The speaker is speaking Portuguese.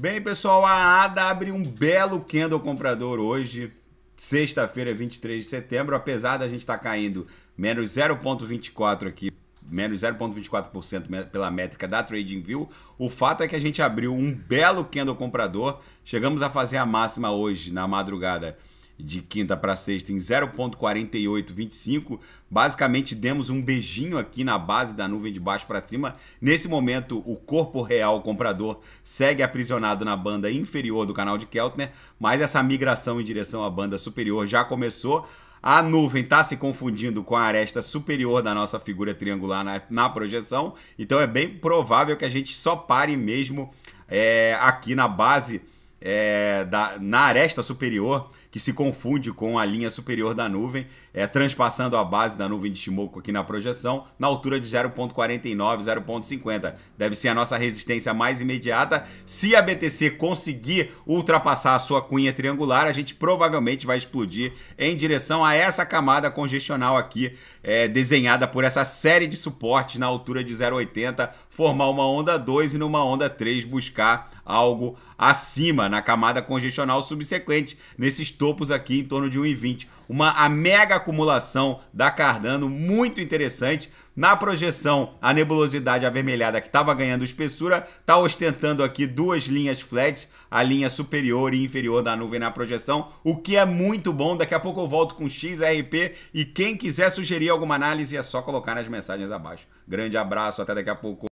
Bem, pessoal, a ADA abre um belo candle comprador hoje, sexta-feira, 23 de setembro. Apesar da gente estar tá caindo menos 0,24 aqui, menos 0,24% pela métrica da TradingView, o fato é que a gente abriu um belo candle comprador. Chegamos a fazer a máxima hoje, na madrugada, de quinta para sexta em 0.4825. Basicamente demos um beijinho aqui na base da nuvem de baixo para cima. Nesse momento, o corpo real comprador segue aprisionado na banda inferior do canal de Keltner, mas essa migração em direção à banda superior já começou. A nuvem está se confundindo com a aresta superior da nossa figura triangular na, na, projeção, então é bem provável que a gente só pare mesmo é, aqui na base é, da, na aresta superior, que se confunde com a linha superior da nuvem, é, transpassando a base da nuvem de Shimoku aqui na projeção, na altura de 0.49, 0.50. Deve ser a nossa resistência mais imediata. Se a BTC conseguir ultrapassar a sua cunha triangular, a gente provavelmente vai explodir em direção a essa camada congestional aqui, é, desenhada por essa série de suportes na altura de 0.80, formar uma onda 2 e numa onda 3 buscar algo acima, na camada congestional subsequente, nesses topos aqui em torno de 1,20. Uma mega acumulação da Cardano muito interessante. Na projeção, a nebulosidade avermelhada que estava ganhando espessura está ostentando aqui duas linhas flats, a linha superior e inferior da nuvem na projeção, o que é muito bom. Daqui a pouco eu volto com XRP e quem quiser sugerir alguma análise é só colocar nas mensagens abaixo. Grande abraço, até daqui a pouco.